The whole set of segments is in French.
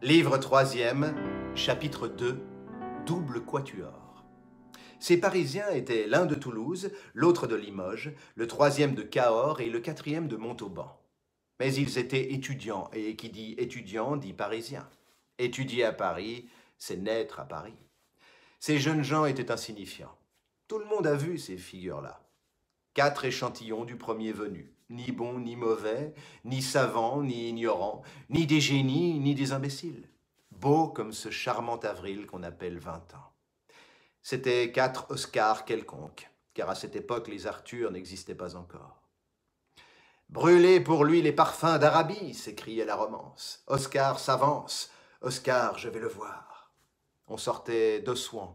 Livre 3e, chapitre 2, double quatuor. Ces Parisiens étaient l'un de Toulouse, l'autre de Limoges, le troisième de Cahors et le quatrième de Montauban. Mais ils étaient étudiants, et qui dit étudiant dit parisien. Étudier à Paris, c'est naître à Paris. Ces jeunes gens étaient insignifiants. Tout le monde a vu ces figures-là. Quatre échantillons du premier venu ni bon ni mauvais, ni savant ni ignorant, ni des génies ni des imbéciles. Beau comme ce charmant avril qu'on appelle vingt ans. C'était quatre Oscars quelconques, car à cette époque les Arthurs n'existaient pas encore. Brûlez pour lui les parfums d'Arabie, s'écriait la romance. Oscar s'avance, Oscar, je vais le voir. On sortait de soins.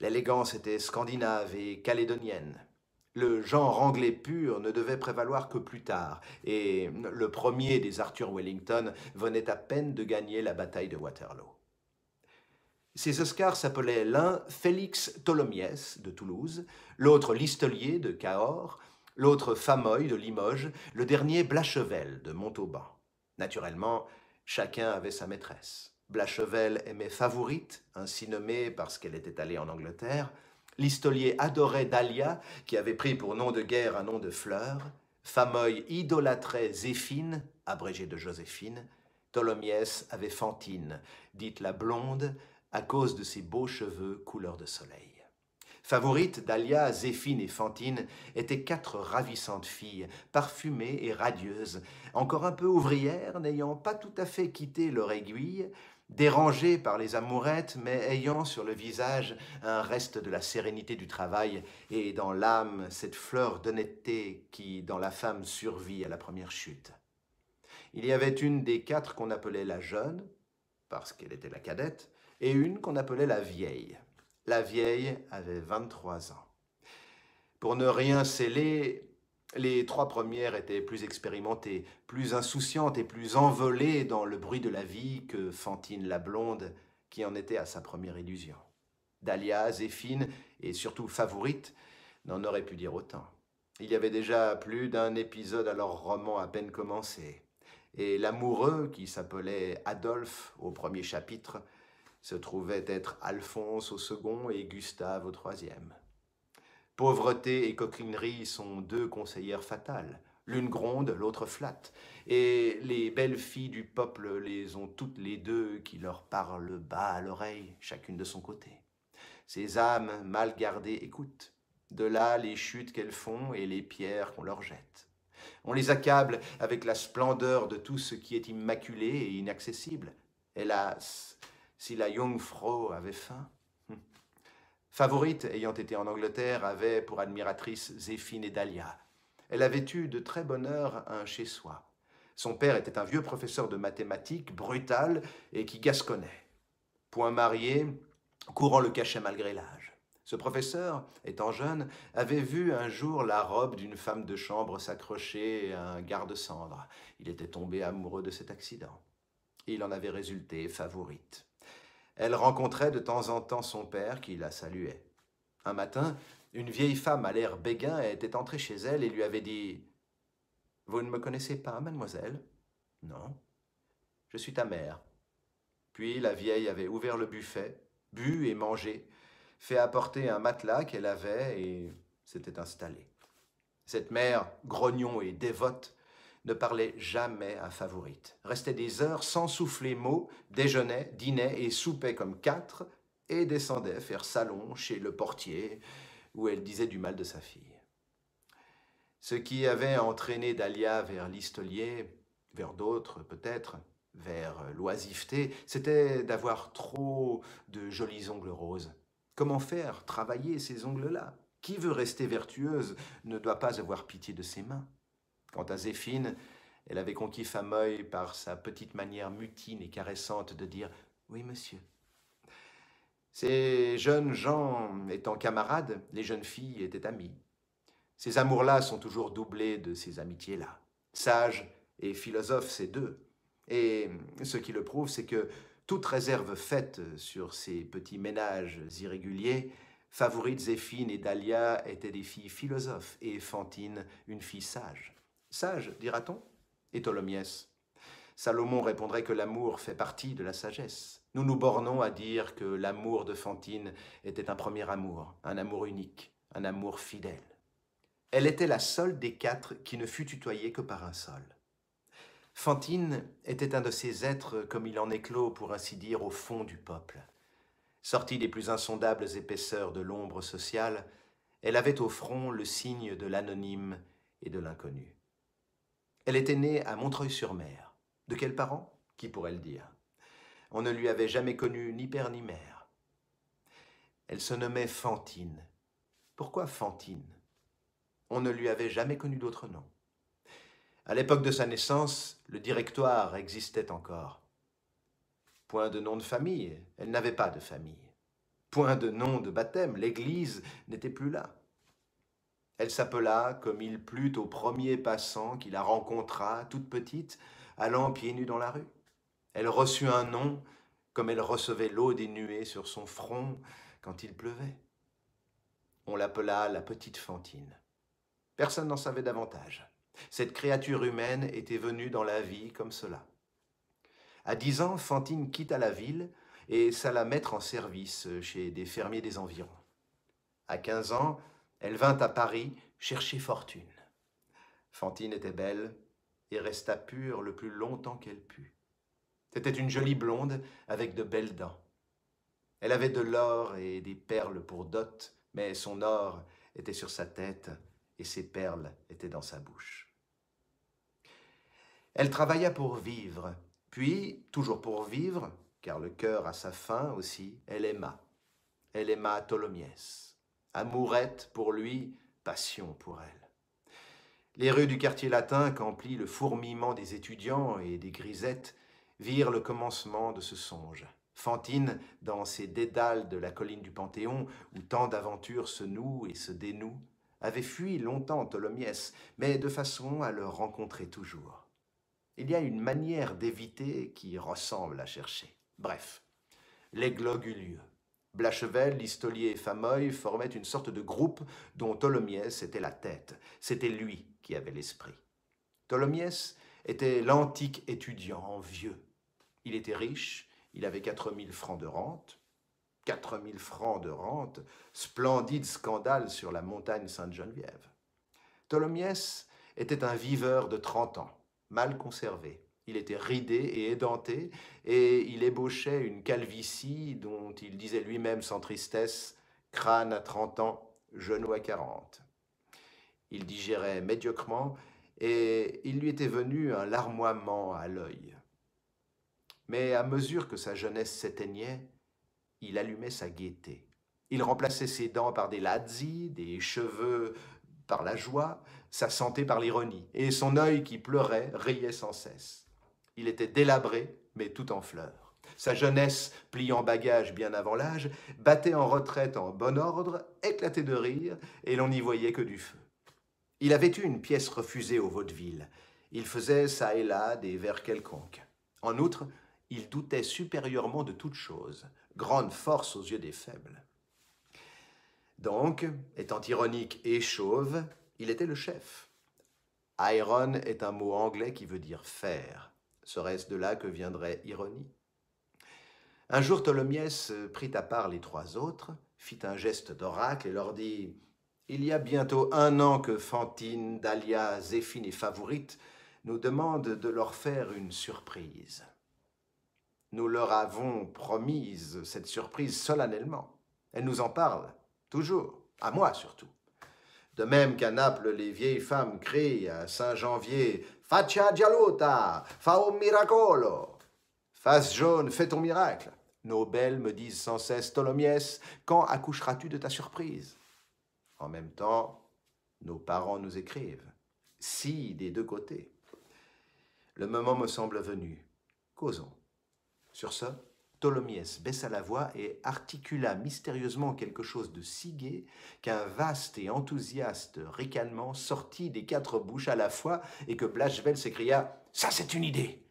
L'élégance était scandinave et calédonienne le genre anglais pur ne devait prévaloir que plus tard, et le premier des Arthur Wellington venait à peine de gagner la bataille de Waterloo. Ces Oscars s'appelaient l'un Félix Tholomyès de Toulouse, l'autre Listelier de Cahors, l'autre Famoy de Limoges, le dernier Blachevel de Montauban. Naturellement, chacun avait sa maîtresse. Blachevel aimait Favorite, ainsi nommée parce qu'elle était allée en Angleterre, L'istolier adorait Dahlia, qui avait pris pour nom de guerre un nom de fleur. Fameuil idolâtrait Zéphine, abrégée de Joséphine. Tholomyès avait Fantine, dite la blonde, à cause de ses beaux cheveux couleur de soleil. Favorites d'Alia, Zéphine et Fantine étaient quatre ravissantes filles, parfumées et radieuses, encore un peu ouvrières, n'ayant pas tout à fait quitté leur aiguille, dérangée par les amourettes, mais ayant sur le visage un reste de la sérénité du travail et dans l'âme cette fleur d'honnêteté qui, dans la femme, survit à la première chute. Il y avait une des quatre qu'on appelait la jeune, parce qu'elle était la cadette, et une qu'on appelait la vieille. La vieille avait 23 ans. Pour ne rien sceller, les trois premières étaient plus expérimentées, plus insouciantes et plus envolées dans le bruit de la vie que Fantine la blonde, qui en était à sa première illusion. Dahlia, Zéphine et surtout Favorite n'en auraient pu dire autant. Il y avait déjà plus d'un épisode à leur roman à peine commencé, et l'amoureux, qui s'appelait Adolphe au premier chapitre, se trouvait être Alphonse au second et Gustave au troisième. Pauvreté et coquinerie sont deux conseillères fatales. L'une gronde, l'autre flatte. Et les belles filles du peuple les ont toutes les deux qui leur parlent bas à l'oreille, chacune de son côté. Ces âmes mal gardées écoutent. De là les chutes qu'elles font et les pierres qu'on leur jette. On les accable avec la splendeur de tout ce qui est immaculé et inaccessible. Hélas, si la Jungfrau avait faim, Favorite, ayant été en Angleterre, avait pour admiratrice Zéphine et Dahlia. Elle avait eu de très bonne heure un chez-soi. Son père était un vieux professeur de mathématiques, brutal, et qui gasconnait. Point marié, courant le cachet malgré l'âge. Ce professeur, étant jeune, avait vu un jour la robe d'une femme de chambre s'accrocher à un garde-cendre. Il était tombé amoureux de cet accident. Il en avait résulté favorite. Elle rencontrait de temps en temps son père qui la saluait. Un matin, une vieille femme à l'air béguin était entrée chez elle et lui avait dit Vous ne me connaissez pas, mademoiselle Non. Je suis ta mère. Puis la vieille avait ouvert le buffet, bu et mangé, fait apporter un matelas qu'elle avait et s'était installée. Cette mère, grognon et dévote, ne parlait jamais à Favorite, restait des heures sans souffler mot, déjeunait, dînait et soupait comme quatre, et descendait faire salon chez le portier, où elle disait du mal de sa fille. Ce qui avait entraîné Dahlia vers l'Istolier, vers d'autres peut-être, vers l'oisiveté, c'était d'avoir trop de jolis ongles roses. Comment faire travailler ces ongles-là Qui veut rester vertueuse ne doit pas avoir pitié de ses mains. Quant à Zéphine, elle avait conquis Fameuil par sa petite manière mutine et caressante de dire Oui, monsieur. Ces jeunes gens étant camarades, les jeunes filles étaient amies. Ces amours-là sont toujours doublés de ces amitiés-là. Sage et philosophe, c'est deux. Et ce qui le prouve, c'est que toute réserve faite sur ces petits ménages irréguliers, Favorite Zéphine et Dahlia étaient des filles philosophes et Fantine une fille sage. Sage, dira-t-on Et Tholomyès Salomon répondrait que l'amour fait partie de la sagesse. Nous nous bornons à dire que l'amour de Fantine était un premier amour, un amour unique, un amour fidèle. Elle était la seule des quatre qui ne fut tutoyée que par un seul. Fantine était un de ces êtres comme il en éclot, pour ainsi dire, au fond du peuple. Sortie des plus insondables épaisseurs de l'ombre sociale, elle avait au front le signe de l'anonyme et de l'inconnu. Elle était née à Montreuil-sur-Mer. De quels parents Qui pourrait le dire On ne lui avait jamais connu ni père ni mère. Elle se nommait Fantine. Pourquoi Fantine On ne lui avait jamais connu d'autre nom. À l'époque de sa naissance, le directoire existait encore. Point de nom de famille, elle n'avait pas de famille. Point de nom de baptême, l'Église n'était plus là. Elle s'appela, comme il plut au premier passant qui la rencontra, toute petite, allant pieds nus dans la rue. Elle reçut un nom, comme elle recevait l'eau des nuées sur son front quand il pleuvait. On l'appela la petite Fantine. Personne n'en savait davantage. Cette créature humaine était venue dans la vie comme cela. À dix ans, Fantine quitta la ville et s'alla mettre en service chez des fermiers des environs. À quinze ans, elle vint à Paris chercher fortune. Fantine était belle et resta pure le plus longtemps qu'elle put. C'était une jolie blonde avec de belles dents. Elle avait de l'or et des perles pour dot, mais son or était sur sa tête et ses perles étaient dans sa bouche. Elle travailla pour vivre, puis, toujours pour vivre, car le cœur a sa faim aussi, elle aima. Elle aima Tholomyès amourette pour lui, passion pour elle. Les rues du quartier latin, qu'emplit le fourmillement des étudiants et des grisettes, virent le commencement de ce songe. Fantine, dans ses dédales de la colline du Panthéon, où tant d'aventures se nouent et se dénouent, avait fui longtemps Tholomyès, mais de façon à le rencontrer toujours. Il y a une manière d'éviter qui ressemble à chercher. Bref, L'églogue. eut lieu. Blachevelle, Listolier et Fameuil formaient une sorte de groupe dont Tholomyès était la tête. C'était lui qui avait l'esprit. Tholomyès était l'antique étudiant vieux. Il était riche, il avait 4000 francs de rente. 4000 francs de rente, splendide scandale sur la montagne Sainte-Geneviève. Tholomyès était un viveur de 30 ans, mal conservé, il était ridé et édenté, et il ébauchait une calvitie dont il disait lui-même sans tristesse crâne à 30 ans, genou à 40. Il digérait médiocrement, et il lui était venu un larmoiement à l'œil. Mais à mesure que sa jeunesse s'éteignait, il allumait sa gaieté. Il remplaçait ses dents par des lazzi, des cheveux par la joie, sa santé par l'ironie, et son œil qui pleurait riait sans cesse. Il était délabré, mais tout en fleurs. Sa jeunesse, pliant en bien avant l'âge, battait en retraite en bon ordre, éclatait de rire, et l'on n'y voyait que du feu. Il avait eu une pièce refusée au vaudeville. Il faisait ça et là des vers quelconques. En outre, il doutait supérieurement de toute chose, grande force aux yeux des faibles. Donc, étant ironique et chauve, il était le chef. Iron est un mot anglais qui veut dire faire. Serait-ce de là que viendrait ironie Un jour, Tholomyès prit à part les trois autres, fit un geste d'oracle et leur dit Il y a bientôt un an que Fantine, Dahlia, Zéphine et Favorite nous demandent de leur faire une surprise. Nous leur avons promise cette surprise solennellement. Elles nous en parlent, toujours, à moi surtout. De même qu'à Naples, les vieilles femmes crient à Saint-Janvier Faccia gialluta, fa un miracolo. Face jaune, fais ton miracle. Nos belles me disent sans cesse Tholomyès, quand accoucheras-tu de ta surprise En même temps, nos parents nous écrivent Si des deux côtés. Le moment me semble venu. Causons. Sur ce, Tholomyès baissa la voix et articula mystérieusement quelque chose de si gai qu'un vaste et enthousiaste ricanement sortit des quatre bouches à la fois et que Blachevelle s'écria Ça, c'est une idée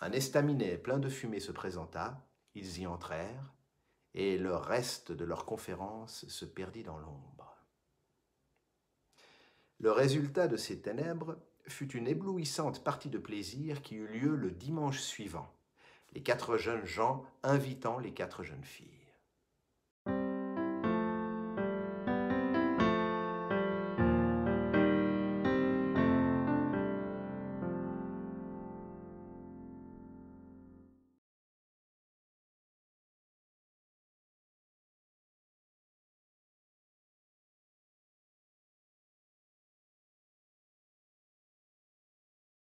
Un estaminet plein de fumée se présenta, ils y entrèrent, et le reste de leur conférence se perdit dans l'ombre. Le résultat de ces ténèbres fut une éblouissante partie de plaisir qui eut lieu le dimanche suivant les quatre jeunes gens invitant les quatre jeunes filles.